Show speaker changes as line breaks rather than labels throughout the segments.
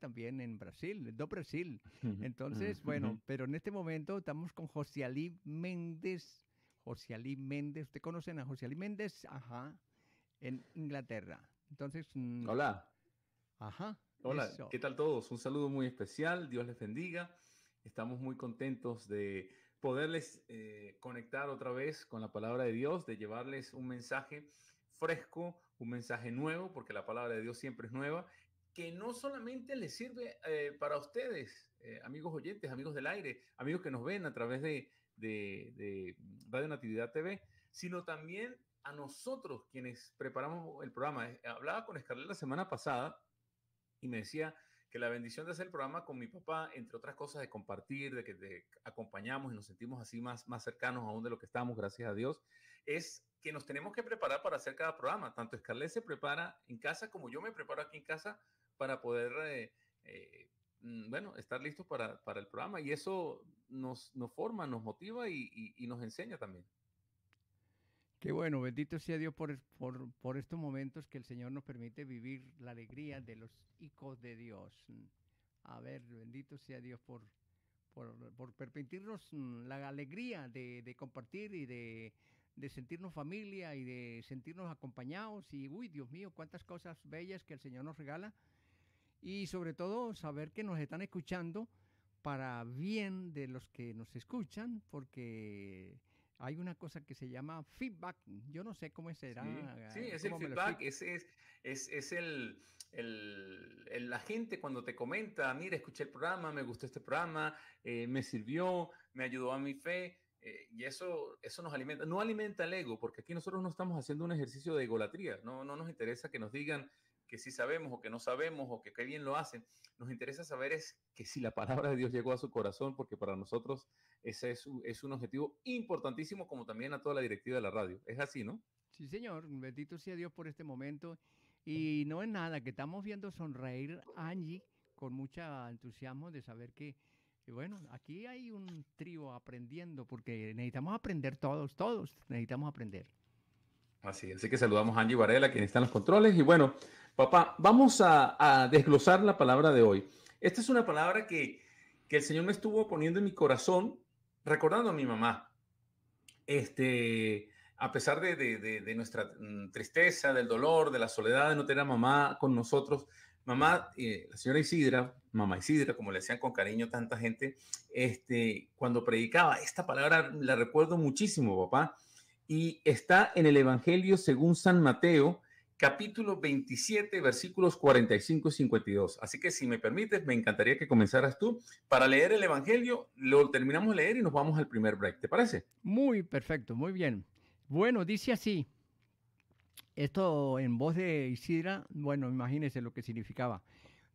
también en Brasil, do Brasil. Entonces, bueno, pero en este momento estamos con José Ali Méndez. José Méndez, ¿usted conocen a José Ali Méndez? Ajá, en Inglaterra. Entonces. Mm, Hola.
Ajá. Hola, ¿qué tal todos? Un saludo muy especial, Dios les bendiga. Estamos muy contentos de poderles eh, conectar otra vez con la palabra de Dios, de llevarles un mensaje fresco, un mensaje nuevo, porque la palabra de Dios siempre es nueva, que no solamente les sirve eh, para ustedes, eh, amigos oyentes, amigos del aire, amigos que nos ven a través de, de Radio Natividad TV, sino también a nosotros quienes preparamos el programa. Eh, hablaba con Escarlet la semana pasada y me decía que la bendición de hacer el programa con mi papá, entre otras cosas, de compartir, de que te acompañamos y nos sentimos así más, más cercanos aún de lo que estamos, gracias a Dios, es que nos tenemos que preparar para hacer cada programa. Tanto Escarlet se prepara en casa como yo me preparo aquí en casa para poder, eh, eh, mm, bueno, estar listos para, para, el programa. Y eso nos, nos forma, nos motiva y, y, nos enseña también.
Qué bueno, bendito sea Dios por, por, por estos momentos que el Señor nos permite vivir la alegría de los hijos de Dios. A ver, bendito sea Dios por, por, por, permitirnos mm, la alegría de, de compartir y de, de, sentirnos familia y de sentirnos acompañados. Y, uy, Dios mío, cuántas cosas bellas que el Señor nos regala y sobre todo saber que nos están escuchando para bien de los que nos escuchan, porque hay una cosa que se llama feedback. Yo no sé cómo será. Sí, eh, es el feedback,
es, es, es, el, el, la gente cuando te comenta, mira, escuché el programa, me gustó este programa, eh, me sirvió, me ayudó a mi fe. Eh, y eso, eso nos alimenta, no alimenta el ego, porque aquí nosotros no estamos haciendo un ejercicio de egolatría, no, no nos interesa que nos digan, que sí sabemos o que no sabemos o que qué bien lo hacen. Nos interesa saber es que si la palabra de Dios llegó a su corazón, porque para nosotros ese es, es un objetivo importantísimo, como también a toda la directiva de la radio. Es así, ¿no?
Sí, señor. Bendito sea Dios por este momento. Y no es nada, que estamos viendo sonreír Angie con mucho entusiasmo de saber que bueno, aquí hay un trío aprendiendo, porque necesitamos aprender todos, todos necesitamos aprender.
Así, que saludamos a Angie Varela, quien está en los controles. Y bueno, papá, vamos a, desglosar la palabra de hoy. Esta es una palabra que, el Señor me estuvo poniendo en mi corazón, recordando a mi mamá. Este, a pesar de, de, nuestra mm, tristeza, del dolor, de la soledad de no tener a mamá con nosotros, mamá, eh, la señora Isidra, mamá Isidra, como le decían con cariño tanta gente, este, cuando predicaba esta palabra la recuerdo muchísimo, papá y está en el Evangelio según San Mateo, capítulo 27, versículos 45 y 52. Así que si me permites, me encantaría que comenzaras tú para leer el Evangelio, lo terminamos de leer y nos vamos al primer break, ¿te parece? Muy perfecto, muy bien.
Bueno, dice así, esto en voz de Isidra, bueno, imagínense lo que significaba.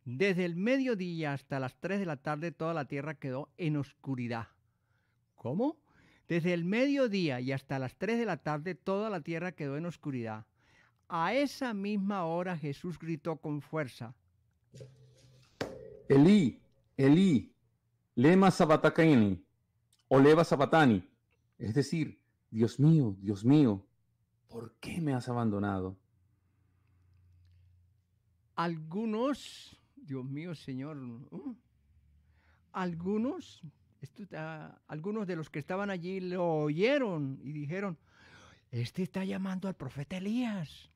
Desde el mediodía hasta las 3 de la tarde toda la tierra quedó en oscuridad. ¿Cómo? Desde el mediodía y hasta las tres de la tarde toda la tierra quedó en oscuridad. A esa misma hora Jesús gritó con fuerza.
Elí, Elí, lema Sabatakaini, o sabatani. Es decir, Dios mío, Dios mío, ¿por qué me has abandonado?
Algunos, Dios mío, Señor, algunos Ah, algunos de los que estaban allí lo oyeron y dijeron, este está llamando al profeta Elías.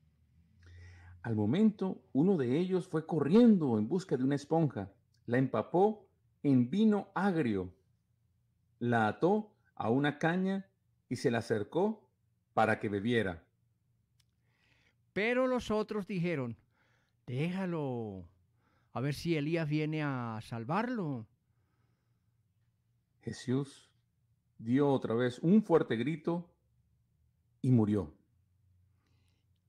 Al momento, uno de ellos fue corriendo en busca de una esponja, la empapó en vino agrio, la ató a una caña y se la acercó para que bebiera.
Pero los otros dijeron, déjalo, a ver si Elías viene a salvarlo.
Jesús dio otra vez un fuerte grito y murió.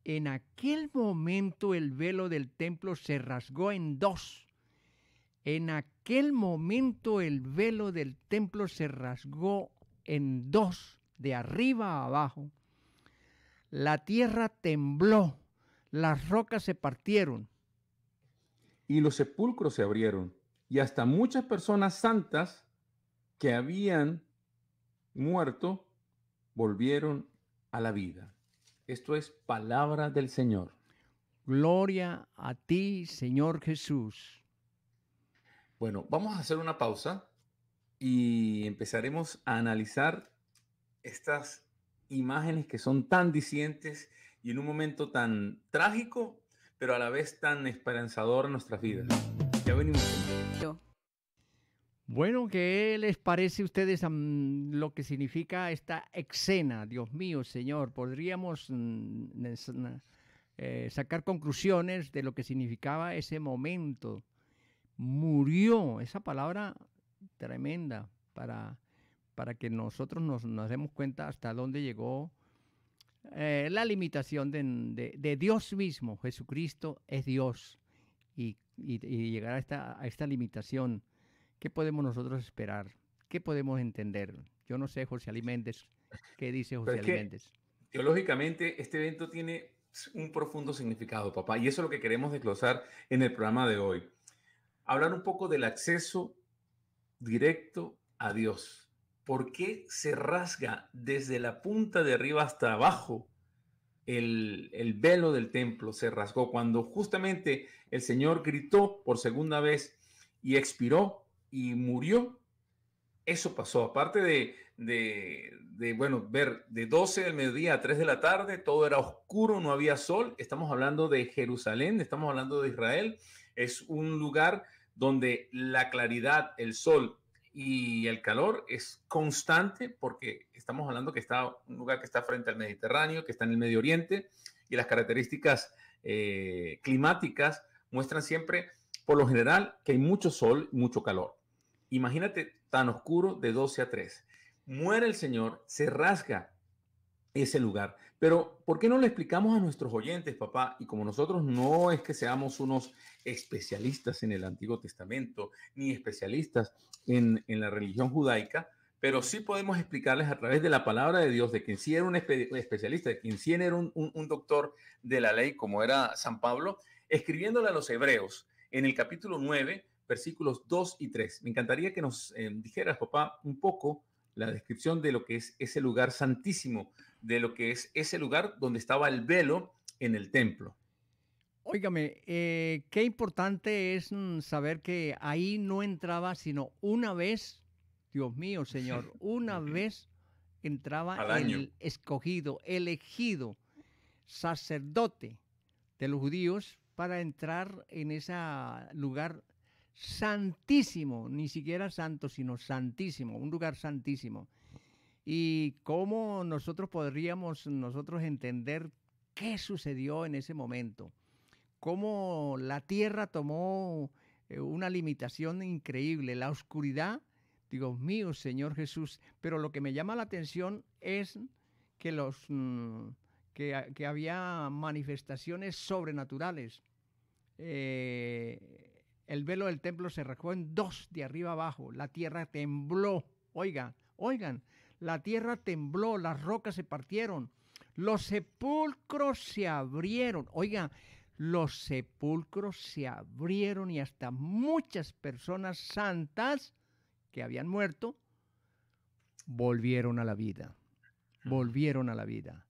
En aquel momento el velo del templo se rasgó en dos. En aquel momento el velo del templo se rasgó en dos, de arriba a abajo. La tierra tembló,
las rocas se partieron. Y los sepulcros se abrieron, y hasta muchas personas santas que habían muerto volvieron a la vida. Esto es palabra del Señor. Gloria a ti, Señor Jesús. Bueno, vamos a hacer una pausa y empezaremos a analizar estas imágenes que son tan discientes y en un momento tan trágico, pero a la vez tan esperanzador en nuestras vidas. Ya venimos.
Bueno, ¿qué les parece a ustedes lo que significa esta escena? Dios mío, Señor, podríamos mm, eh, sacar conclusiones de lo que significaba ese momento. Murió, esa palabra tremenda para, para que nosotros nos, demos cuenta hasta dónde llegó eh, la limitación de, Dios mismo. Jesucristo es Dios y, y, llegar esta, a esta limitación ¿Qué podemos nosotros esperar? ¿Qué podemos entender? Yo no sé, José Aliméndez, ¿qué dice José Aliméndez?
Teológicamente, este evento tiene un profundo significado, papá, y eso es lo que queremos desglosar en el programa de hoy. Hablar un poco del acceso directo a Dios. ¿Por qué se rasga desde la punta de arriba hasta abajo el, el, velo del templo se rasgó cuando justamente el Señor gritó por segunda vez y expiró y murió. Eso pasó, aparte de, de, bueno, ver de 12 del mediodía a 3 de la tarde, todo era oscuro, no había sol, estamos hablando de Jerusalén, estamos hablando de Israel, es un lugar donde la claridad, el sol y el calor es constante porque estamos hablando que está un lugar que está frente al Mediterráneo, que está en el Medio Oriente y las características eh, climáticas muestran siempre, por lo general, que hay mucho sol, mucho calor. Imagínate tan oscuro de 12 a 3. Muere el Señor, se rasga ese lugar. Pero, ¿por qué no le explicamos a nuestros oyentes, papá? Y como nosotros no es que seamos unos especialistas en el Antiguo Testamento, ni especialistas en, la religión judaica, pero sí podemos explicarles a través de la palabra de Dios, de quien sí era un especialista, de quien sí era un, un, doctor de la ley, como era San Pablo, escribiéndole a los hebreos en el capítulo 9, versículos 2 y 3. Me encantaría que nos eh, dijeras, papá, un poco la descripción de lo que es ese lugar santísimo, de lo que es ese lugar donde estaba el velo en el templo.
Óigame, eh, qué importante es mm, saber que ahí no entraba sino una vez, Dios mío, Señor, una vez entraba el escogido, elegido, sacerdote de los judíos para entrar en ese lugar santísimo, ni siquiera santo, sino santísimo, un lugar santísimo. Y cómo nosotros podríamos nosotros entender qué sucedió en ese momento, cómo la tierra tomó eh, una limitación increíble, la oscuridad, Dios mío, Señor Jesús, pero lo que me llama la atención es que los... Mm, que, había manifestaciones sobrenaturales. Eh, el velo del templo se rajó en dos de arriba abajo. La tierra tembló. Oigan, oigan, la tierra tembló, las rocas se partieron, los sepulcros se abrieron. Oigan, los sepulcros se abrieron y hasta muchas personas santas que habían muerto volvieron a la vida. Volvieron a la vida.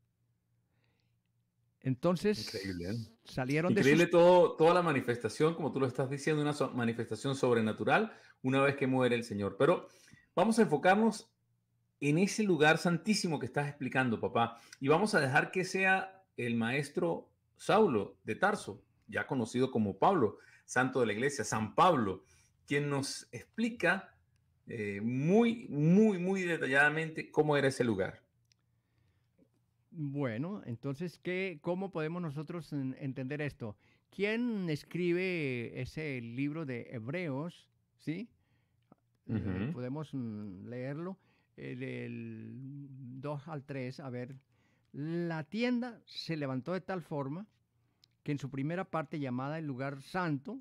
Entonces, ¿eh? salieron Increíble
de todo, toda la manifestación, como tú lo estás diciendo, una manifestación sobrenatural una vez que muere el Señor. Pero vamos a enfocarnos en ese lugar santísimo que estás explicando, papá, y vamos a dejar que sea el maestro Saulo de Tarso, ya conocido como Pablo, santo de la iglesia, San Pablo, quien nos explica eh, muy, muy, muy detalladamente cómo era ese lugar.
Bueno, entonces, ¿qué, ¿cómo podemos nosotros entender esto? ¿Quién escribe ese libro de Hebreos? ¿Sí? Eh, podemos mm, leerlo eh, del 2 al 3. A ver, la tienda se levantó de tal forma que en su primera parte llamada el lugar santo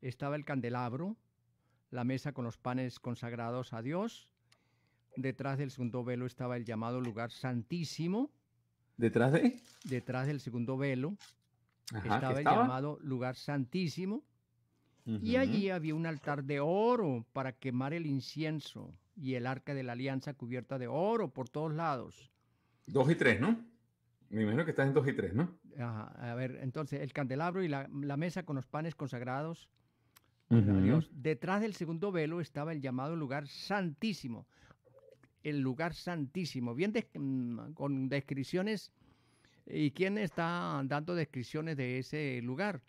estaba el candelabro, la mesa con los panes consagrados a Dios. Detrás del segundo velo estaba el llamado lugar santísimo
¿Detrás de?
Detrás del segundo velo estaba, el llamado lugar santísimo y allí había un altar de oro para quemar el incienso y el arca de la alianza cubierta de oro por todos lados.
Dos y tres, ¿no? Me imagino que estás en dos y tres, ¿no? a
ver, entonces el candelabro y la, mesa con los panes consagrados. Detrás del segundo velo estaba el llamado lugar santísimo el lugar santísimo, bien mm, con descripciones y quién está dando descripciones de ese lugar.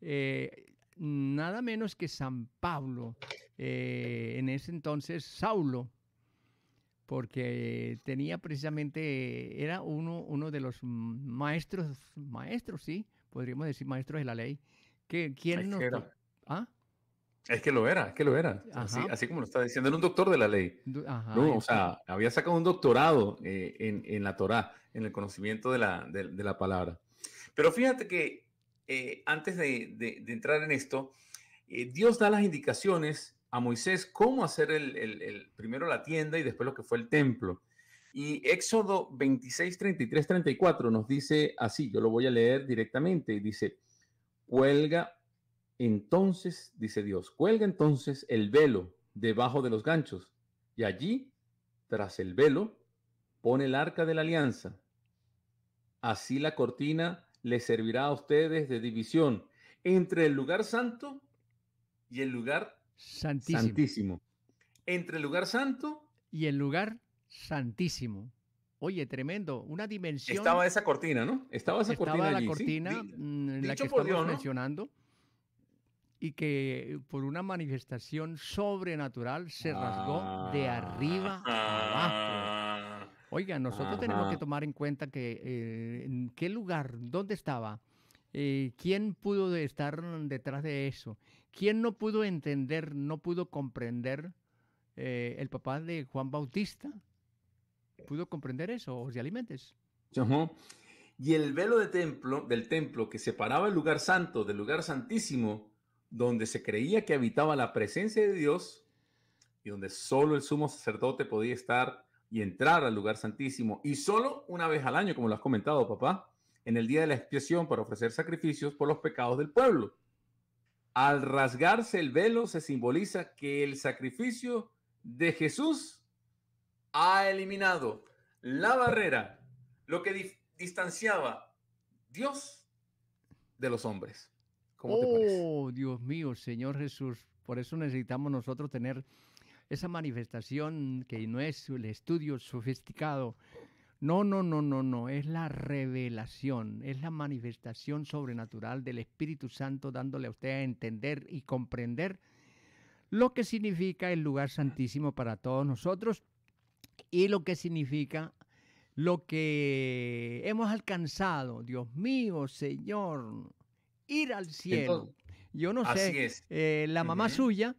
Eh, nada menos que San Pablo, eh, en ese entonces Saulo, porque tenía precisamente, era uno, uno de los maestros, maestros, sí, podríamos decir maestros de la ley, ¿quién nos... ¿Ah?
Es que lo era, es que lo era. Así, como lo está diciendo, era un doctor de la ley.
no, o sea,
había sacado un doctorado eh, en, la Torá, en el conocimiento de la, palabra. Pero fíjate que eh, antes de, entrar en esto, eh, Dios da las indicaciones a Moisés cómo hacer el, primero la tienda y después lo que fue el templo. Y Éxodo 26, 33, 34 nos dice así, yo lo voy a leer directamente, dice, cuelga entonces, dice Dios, cuelga entonces el velo debajo de los ganchos y allí, tras el velo, pone el arca de la alianza. Así la cortina le servirá a ustedes de división entre el lugar santo y el lugar santísimo. Entre el lugar santo
y el lugar santísimo. Oye, tremendo, una dimensión. Estaba esa
cortina, ¿no? Estaba esa cortina. Estaba la cortina
en mm, la que estamos Dios, mencionando y que por una manifestación sobrenatural se rasgó de arriba a ah. abajo. Oiga, nosotros tenemos que tomar en cuenta que eh, en qué lugar, dónde estaba, eh, quién pudo estar detrás de eso, quién no pudo entender, no pudo comprender eh, el papá de Juan Bautista, pudo comprender eso, si Alimentes.
alimentos. Y el velo de templo, del templo que separaba el lugar santo del lugar santísimo donde se creía que habitaba la presencia de Dios y donde solo el sumo sacerdote podía estar y entrar al lugar santísimo, y solo una vez al año, como lo has comentado, papá, en el día de la expiación para ofrecer sacrificios por los pecados del pueblo. Al rasgarse el velo se simboliza que el sacrificio de Jesús ha eliminado la barrera, lo que distanciaba Dios de los hombres
oh, Dios mío, Señor Jesús. Por eso necesitamos nosotros tener esa manifestación que no es el estudio sofisticado. No, no, no, no, no. Es la revelación, es la manifestación sobrenatural del Espíritu Santo dándole a usted a entender y comprender lo que significa el lugar santísimo para todos nosotros y lo que significa lo que hemos alcanzado. Dios mío, Señor, ir al cielo. Yo no sé, eh, la mamá suya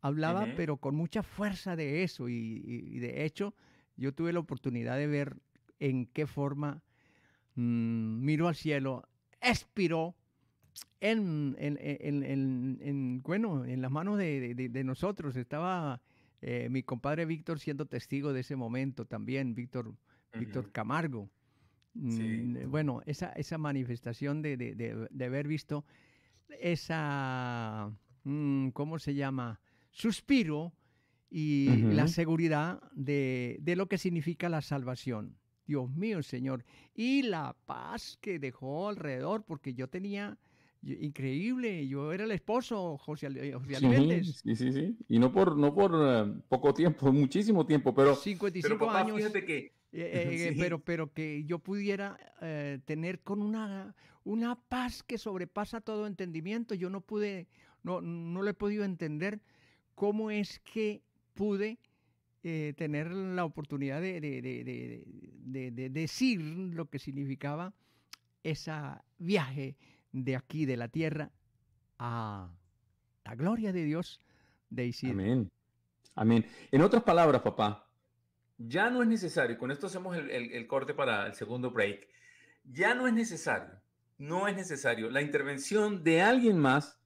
hablaba, pero con mucha fuerza de eso. Y, de hecho, yo tuve la oportunidad de ver en qué forma mm, miró al cielo, expiró en, en, en, bueno, en las manos de, de, nosotros. Estaba eh, mi compadre Víctor siendo testigo de ese momento también, Víctor, Víctor Camargo. Mm, bueno, esa, esa manifestación de, haber visto esa, mm, ¿cómo se llama? Suspiro y la seguridad de, lo que significa la salvación. Dios mío, Señor. Y la paz que dejó alrededor, porque yo tenía, increíble, yo era el esposo, José, eh, José Sí, sí, sí,
Y no por, no por eh, poco tiempo, muchísimo tiempo, pero... 55 años. Fíjate
que Eh, eh, pero, pero que yo pudiera eh, tener con una, una paz que sobrepasa todo entendimiento. Yo no pude, no, no he podido entender cómo es que pude tener la oportunidad de, de, de, decir lo que significaba ese viaje de aquí, de la tierra,
a la gloria de Dios de Isidro. Amén. En otras palabras, papá, ya no es necesario, con esto hacemos el, corte para el segundo break, ya no es necesario, no es necesario la intervención de alguien más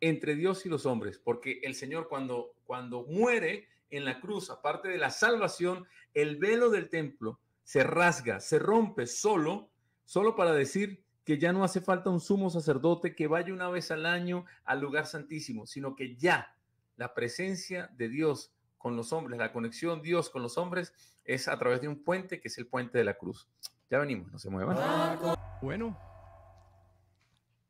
entre Dios y los hombres, porque el Señor cuando, cuando muere en la cruz, aparte de la salvación, el velo del templo se rasga, se rompe solo, solo para decir que ya no hace falta un sumo sacerdote que vaya una vez al año al lugar santísimo, sino que ya la presencia de Dios con los hombres, la conexión Dios con los hombres es a través de un puente que es el puente de la cruz. Ya venimos, no se muevan. Bueno,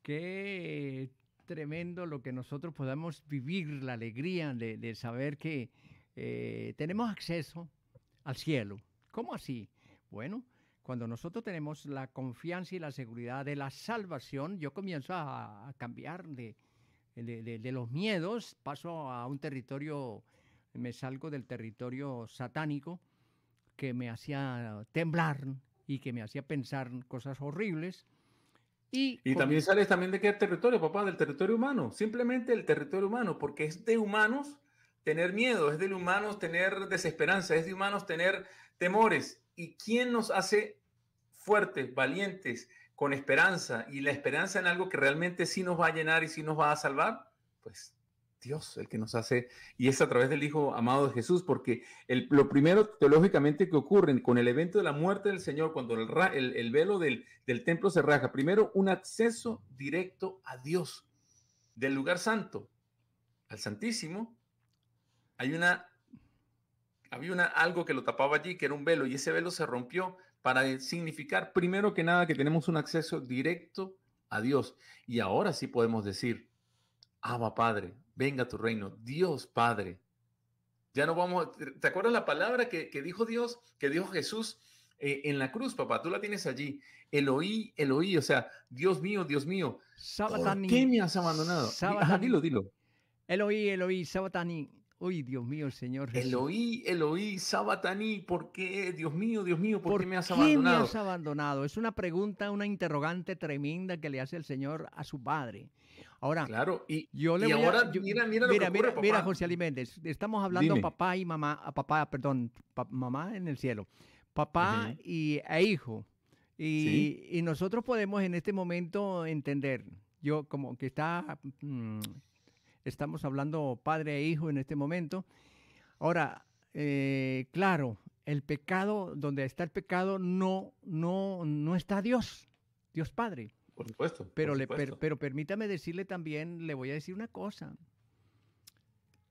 qué tremendo lo que nosotros podamos vivir, la alegría de, saber que eh, tenemos acceso al cielo. ¿Cómo así? Bueno, cuando nosotros tenemos la confianza y la seguridad de la salvación, yo comienzo a, cambiar de los miedos, paso a un territorio me salgo del territorio satánico que me hacía temblar y que me hacía pensar cosas horribles.
Y, también sales también de qué territorio, papá, del territorio humano, simplemente el territorio humano, porque es de humanos tener miedo, es de humanos tener desesperanza, es de humanos tener temores. ¿Y quién nos hace fuertes, valientes, con esperanza y la esperanza en algo que realmente sí nos va a llenar y sí nos va a salvar? Pues Dios el que nos hace, y es a través del Hijo amado de Jesús, porque lo primero teológicamente que ocurre con el evento de la muerte del Señor, cuando el, velo del, templo se raja, primero un acceso directo a Dios, del lugar santo al Santísimo, hay una, había una, algo que lo tapaba allí, que era un velo, y ese velo se rompió para significar primero que nada que tenemos un acceso directo a Dios. Y ahora sí podemos decir, Abba Padre, venga tu reino, Dios Padre. Ya no vamos, ¿te acuerdas la palabra que, que dijo Dios, que dijo Jesús eh, en la cruz, papá? Tú la tienes allí. el el oí o sea, Dios mío, Dios mío. ¿Por qué me has abandonado? Sabatani, Ajá, dilo, dilo. Eloí, Eloí,
Sabatani. Uy, Dios mío, Señor Jesús. Eloí,
Eloí, Sabatani, ¿por qué? Dios mío, Dios mío, ¿por, qué me has abandonado? ¿Por qué me has
abandonado? Es una pregunta, una interrogante tremenda que le hace el Señor a su padre. Ahora, claro,
y, yo le mira, mira, lo mira, que mira, mira,
José Aliméndez, estamos hablando papá y mamá, ah, papá, perdón, mamá en el cielo, papá y e hijo. Y, nosotros podemos en este momento entender, yo como que está, mm, estamos hablando padre e hijo en este momento. Ahora, eh, claro, el pecado, donde está el pecado, no, no, no está Dios, Dios Padre.
Por supuesto. Pero,
pero permítame decirle también, le voy a decir una cosa.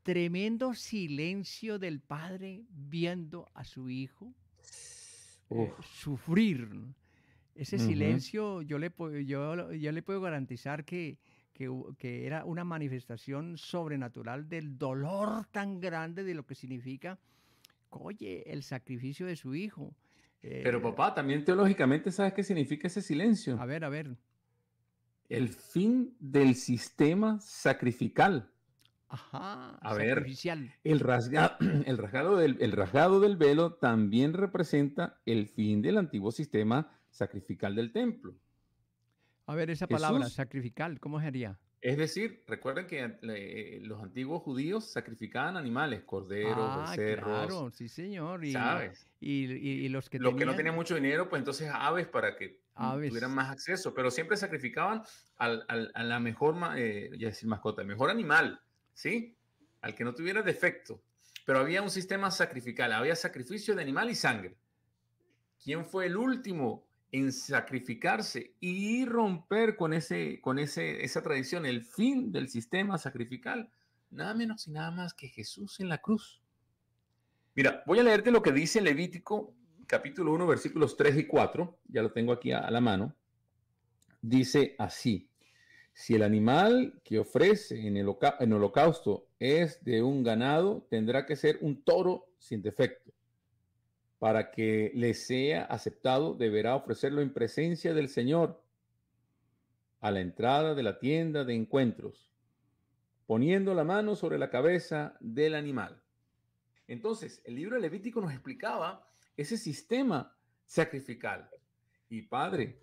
Tremendo silencio del padre viendo a su hijo eh, sufrir. Ese silencio yo le, yo, yo le puedo garantizar que, era una manifestación sobrenatural del
dolor tan
grande de lo que significa, oye, el sacrificio de su hijo.
Pero eh, papá, también teológicamente sabes qué significa ese silencio. A ver, a ver el fin del sistema sacrifical. Ajá, a ver, el, el, rasgado del, del velo también representa el fin del antiguo sistema sacrificial del templo. A ver, esa palabra, sacrifical, sacrificial, ¿cómo sería? Es decir, recuerden que eh, los antiguos judíos sacrificaban animales, corderos, ah, Claro, sí, señor. Y, ¿sabes? Y, los que, los que no tenían mucho dinero, pues entonces aves para que Mm, tuvieran más acceso, pero siempre sacrificaban al, a la mejor, eh, ya decir mascota, el mejor animal, ¿sí? Al que no tuviera defecto. Pero había un sistema sacrificial, había sacrificio de animal y sangre. ¿Quién fue el último en sacrificarse y romper con, ese, con esa tradición, el fin del sistema sacrificial? Nada menos y nada más que Jesús en la cruz. Mira, voy a leerte lo que dice Levítico capítulo 1, versículos 3 y 4, ya lo tengo aquí a la mano, dice así, si el animal que ofrece en el, holocausto es de un ganado, tendrá que ser un toro sin defecto. Para que le sea aceptado, deberá ofrecerlo en presencia del Señor a la entrada de la tienda de encuentros, poniendo la mano sobre la cabeza del animal. Entonces, el libro de Levítico nos explicaba ese sistema sacrificial. Y padre,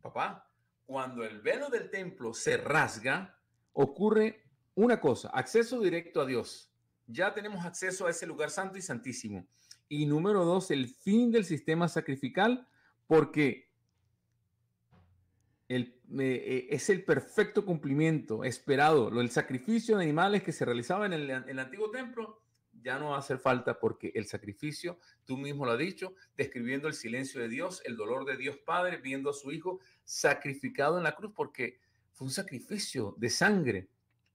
papá, cuando el velo del templo se rasga, ocurre una cosa, acceso directo a Dios. Ya tenemos acceso a ese lugar santo y santísimo. Y número dos, el fin del sistema sacrificial, porque el, eh, es el perfecto cumplimiento esperado. El sacrificio de animales que se realizaba en el antiguo templo ya no va a hacer falta porque el sacrificio, tú mismo lo has dicho, describiendo el silencio de Dios, el dolor de Dios Padre, viendo a su Hijo sacrificado en la cruz, porque fue un sacrificio de sangre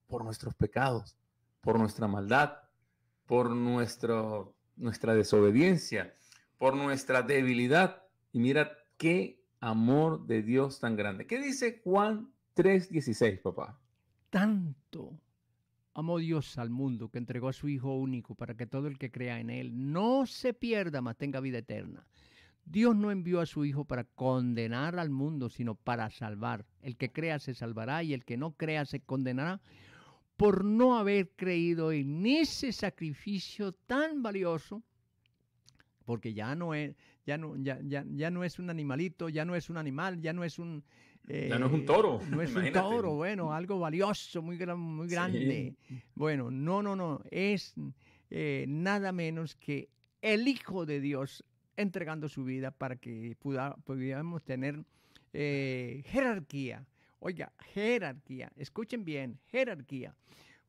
por nuestros pecados, por nuestra maldad, por nuestro, nuestra desobediencia, por nuestra debilidad. Y mira qué amor de Dios tan grande. ¿Qué dice Juan 3:16, papá?
Tanto Amó Dios al mundo que entregó a su Hijo único para que todo el que crea en Él no se pierda, mas tenga vida eterna. Dios no envió a su Hijo para condenar al mundo, sino para salvar. El que crea se salvará y el que no crea se condenará por no haber creído en ese sacrificio tan valioso, porque ya no es, ya no, ya, ya no es un animalito, ya no es un animal, ya no es un, eh, ya no es un toro. No es un toro, bueno, algo valioso, muy, muy grande. Bueno, no, no, no, es eh, nada menos que el Hijo de Dios entregando su vida para que podamos pudiéramos tener eh, jerarquía. Oiga, jerarquía, escuchen bien, jerarquía.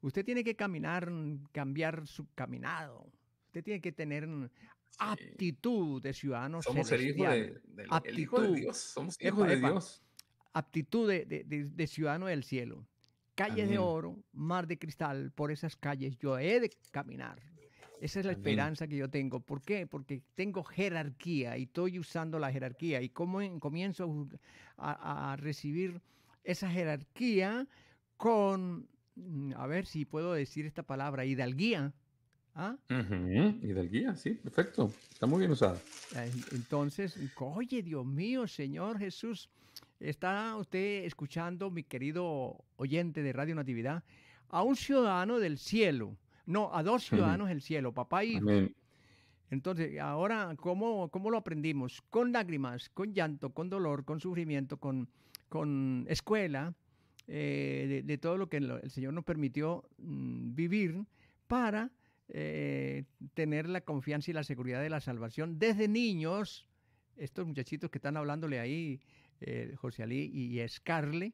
Usted tiene que caminar, cambiar su caminado. Usted tiene que tener aptitud de ciudadano Somos de, Somos hijos de Dios aptitud de, ciudadano del cielo. Calles de oro, mar de cristal, por esas calles yo he de caminar. Esa es la esperanza que yo tengo. ¿Por qué? Porque tengo jerarquía y estoy usando la jerarquía. Y cómo comienzo a, recibir esa jerarquía con, mm, a ver si puedo decir esta palabra, hidalguía. ¿Ah?
Hidalguía, sí, perfecto. Está muy bien usada.
Eh, entonces, oye, Dios mío, Señor Jesús, Está usted escuchando, mi querido oyente de Radio Natividad, a un ciudadano del cielo. No, a dos ciudadanos del cielo, papá y e hijo. Entonces, ahora, ¿cómo, lo aprendimos? Con lágrimas, con llanto, con dolor, con sufrimiento, con, con escuela, eh, de, todo lo que el Señor nos permitió mm, vivir para eh, tener la confianza y la seguridad de la salvación desde niños. Estos muchachitos que están hablándole ahí eh, José Ali y Escarle,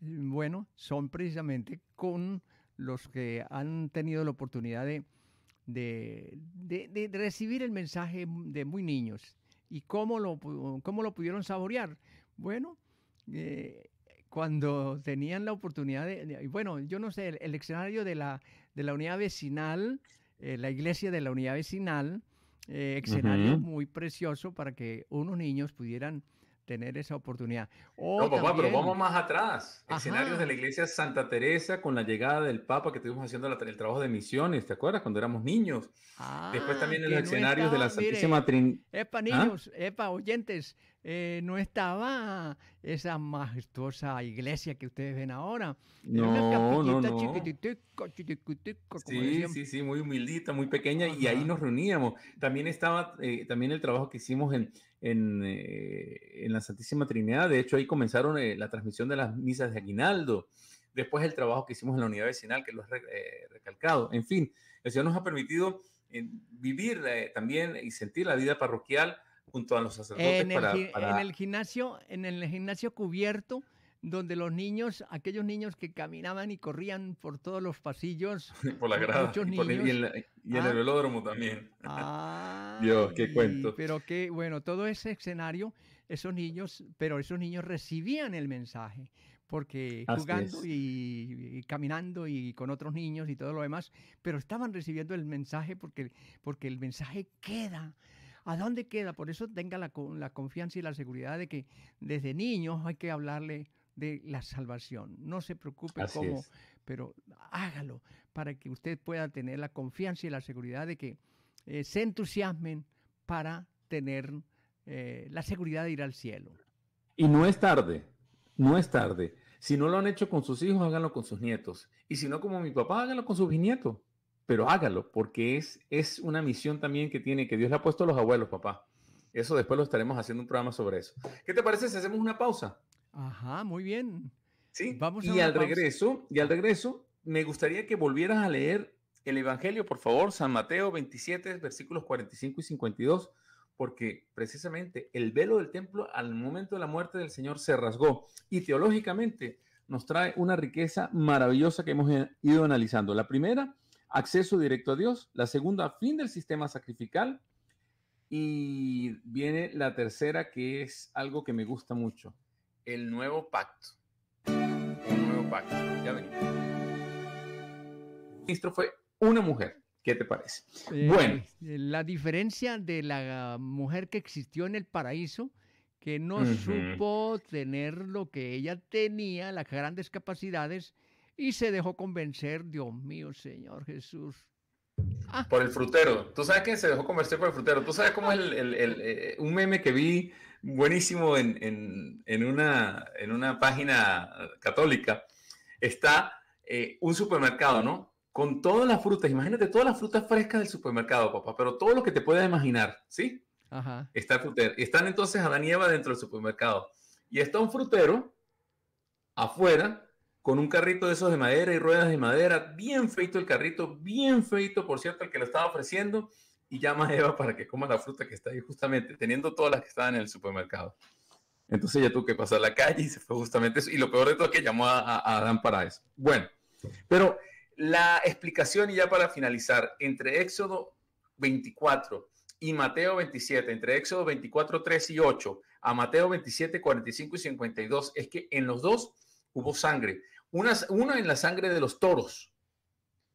bueno, son precisamente con los que han tenido la oportunidad de, recibir el mensaje de muy niños. ¿Y cómo lo, cómo lo pudieron saborear? Bueno, eh, cuando tenían la oportunidad de, bueno, yo no sé, el, escenario de la, de la unidad vecinal, eh, la iglesia de la unidad vecinal, escenario muy precioso para que unos niños pudieran tener esa oportunidad. no, papá, pero vamos más atrás.
Escenarios de la iglesia Santa Teresa con la llegada del Papa que estuvimos haciendo el trabajo de misiones, ¿te acuerdas? Cuando éramos niños. Ah, Después también los escenarios de la Santísima Trinidad.
Epa, ¿Ah? niños, epa, oyentes, eh, no estaba esa majestuosa iglesia que ustedes ven ahora.
No, no,
no. sí,
sí, sí, muy humildita, muy pequeña, y ahí nos reuníamos. También estaba eh, también el trabajo que hicimos en eh, en, la Santísima Trinidad. De hecho, ahí comenzaron eh, la transmisión de las misas de Aguinaldo. Después el trabajo que hicimos en la unidad vecinal, que lo has eh, recalcado. En fin, el Señor nos ha permitido vivir también y sentir la vida parroquial junto a los sacerdotes. En el
gimnasio, en el gimnasio cubierto donde los niños, aquellos niños que caminaban y corrían por todos los pasillos. Por la grada. Y, y, en, el ah. velódromo
también. Dios, qué cuento.
Pero que, bueno, todo ese escenario, esos niños, pero esos niños recibían el mensaje, porque jugando y, caminando y con otros niños y todo lo demás, pero estaban recibiendo el mensaje porque, porque el mensaje queda. ¿A dónde queda? Por eso tenga la, la confianza y la seguridad de que desde niños hay que hablarle de la salvación. No se preocupe cómo, pero hágalo para que usted pueda tener la confianza y la seguridad de que eh, se entusiasmen para tener eh, la seguridad de ir al cielo.
Y no es tarde, no es tarde. Si no lo han hecho con sus hijos, háganlo con sus nietos. Y si no, como mi papá, háganlo con sus bisnietos. Pero hágalo, porque es, es una misión también que tiene, que Dios le ha puesto a los abuelos, papá. Eso después lo estaremos haciendo un programa sobre eso. ¿Qué te parece si hacemos una pausa?
Ajá, muy bien.
Sí, Vamos y al regreso, y al regreso, me gustaría que volvieras a leer el Evangelio, por favor, San Mateo 27, versículos 45 y 52, porque precisamente el velo del templo al momento de la muerte del Señor se rasgó y teológicamente nos trae una riqueza maravillosa que hemos ido analizando. La primera, acceso directo a Dios. La segunda, fin del sistema sacrificial. Y viene la tercera, que es algo que me gusta mucho, el nuevo pacto. El nuevo pacto. Ya venimos. El ministro fue una mujer. ¿Qué te parece?
Eh, bueno. Eh, la diferencia de la mujer que existió en el paraíso, que no supo tener lo que ella tenía, las grandes capacidades, y se dejó convencer, Dios mío, Señor Jesús.
Ah. Por el frutero. Tú sabes que se dejó convencer por el frutero. Tú sabes cómo es el, eh, un meme que vi buenísimo en, una, en una página católica, está eh, un supermercado, ¿no? Con todas las frutas, imagínate todas las frutas frescas del supermercado, papá, pero todo lo que te puedas imaginar, ¿sí? Ajá. Está el frutero. Están entonces a la nieve dentro del supermercado. Y está un frutero afuera con un carrito de esos de madera y ruedas de madera, bien feito el carrito, bien feito, por cierto, el que lo estaba ofreciendo y llama a Eva para que coma la fruta que está ahí justamente, teniendo todas las que estaban en el supermercado. Entonces ella tuvo que pasar la calle y se fue justamente eso. Y lo peor de todo es que llamó a, a, Adán para eso. Bueno, pero la explicación, y ya para finalizar, entre Éxodo 24 y Mateo 27, entre Éxodo 24, 3 y 8, a Mateo 27, 45 y 52, es que en los dos hubo sangre. Una, una en la sangre de los toros.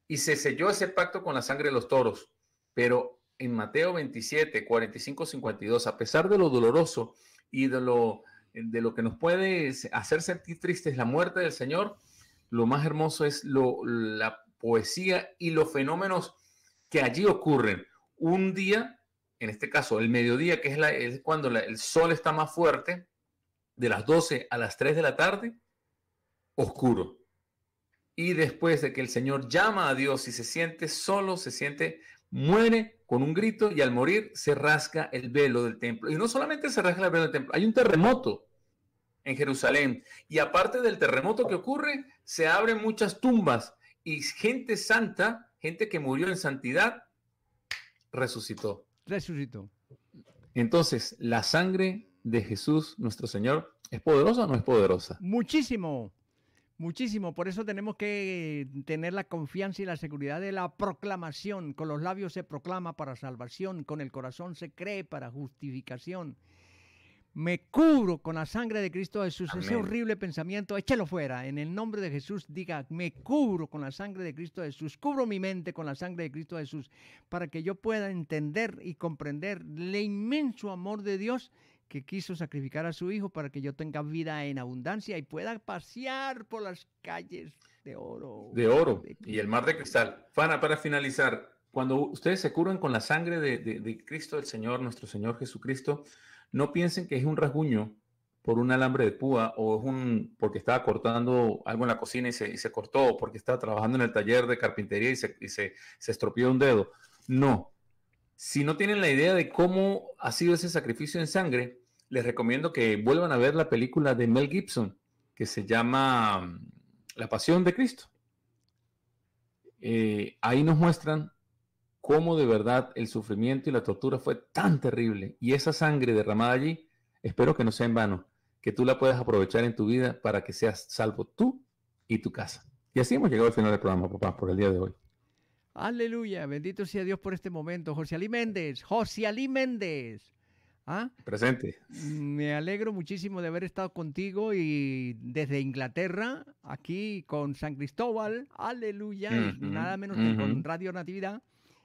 Y se selló ese pacto con la sangre de los toros. Pero en Mateo 27, 45, 52, a pesar de lo doloroso y de lo, de lo que nos puede hacer sentir tristes la muerte del Señor, lo más hermoso es lo, la poesía y los fenómenos que allí ocurren. Un día, en este caso el mediodía, que es, la, cuando el sol está más fuerte, de las 12 a las 3 de la tarde, oscuro. Y después de que el Señor llama a Dios y se siente solo, se siente, muere con un grito y al morir se rasca el velo del templo. Y no solamente se rasca el velo del templo, hay un terremoto en Jerusalén. Y aparte del terremoto que ocurre, se abren muchas tumbas y gente santa, gente que murió en santidad, resucitó. Resucitó. Entonces, la sangre de Jesús, nuestro Señor, ¿es poderosa o no es poderosa?
Muchísimo. Muchísimo, por eso tenemos que tener la confianza y la seguridad de la proclamación. Con los labios se proclama para salvación, con el corazón se cree para justificación. Me cubro con la sangre de Cristo Jesús. Ese horrible pensamiento, échelo fuera. En el nombre de Jesús, diga, me cubro con la sangre de Cristo Jesús. Cubro mi mente con la sangre de Cristo Jesús para que yo pueda entender y comprender el inmenso amor de Dios que quiso sacrificar a su hijo para que yo tenga vida en abundancia y pueda pasear por las calles de oro.
De oro y el mar de cristal. Fana, para finalizar, cuando ustedes se curan con la sangre de, Cristo, el Señor, nuestro Señor Jesucristo, no piensen que es un rasguño por un alambre de púa o es un porque estaba cortando algo en la cocina y se, cortó, o porque estaba trabajando en el taller de carpintería y se, se, se estropeó un dedo. No, si no tienen la idea de cómo ha sido ese sacrificio en sangre, les recomiendo que vuelvan a ver la película de Mel Gibson que se llama mm, La Pasión de Cristo. Eh, ahí nos muestran cómo de verdad el sufrimiento y la tortura fue tan terrible y esa sangre derramada allí, espero que no sea en vano, que tú la puedas aprovechar en tu vida para que seas salvo tú y tu casa. Y así hemos llegado al final del programa, papá, por el día de hoy.
Aleluya, bendito sea Dios por este momento. José Ali Méndez, José Ali Méndez. ¿Ah? Presente. Me alegro muchísimo de haber estado contigo y desde Inglaterra, aquí con San Cristóbal, aleluya, nada menos que con Radio Natividad.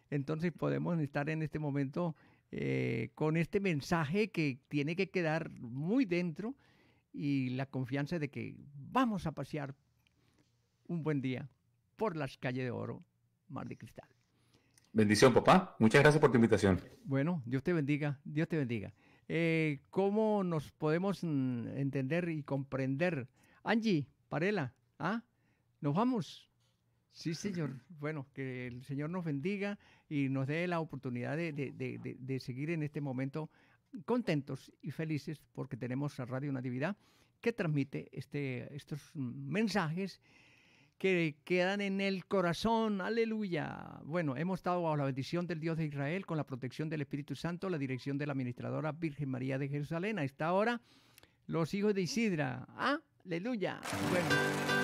Entonces podemos estar en este momento eh, con este mensaje que tiene que quedar muy dentro y la confianza de que vamos a pasear un buen día por las calles de oro Mar de Cristal.
Bendición, papá. Muchas gracias por tu invitación.
Bueno, Dios te bendiga, Dios te bendiga. Eh, ¿Cómo nos podemos mm, entender y comprender? Angie, Parela, ¿ah? Nos vamos. Sí, señor. Bueno, que el Señor nos bendiga y nos dé la oportunidad de, de, de, de seguir en este momento contentos y felices porque tenemos a Radio Natividad que transmite este, estos mensajes que quedan en el corazón. Aleluya. Bueno, hemos estado bajo la bendición del Dios de Israel, con la protección del Espíritu Santo, la dirección de la administradora Virgen María de Jerusalén. A esta hora, los hijos de Isidra. Ah, aleluya. Bueno.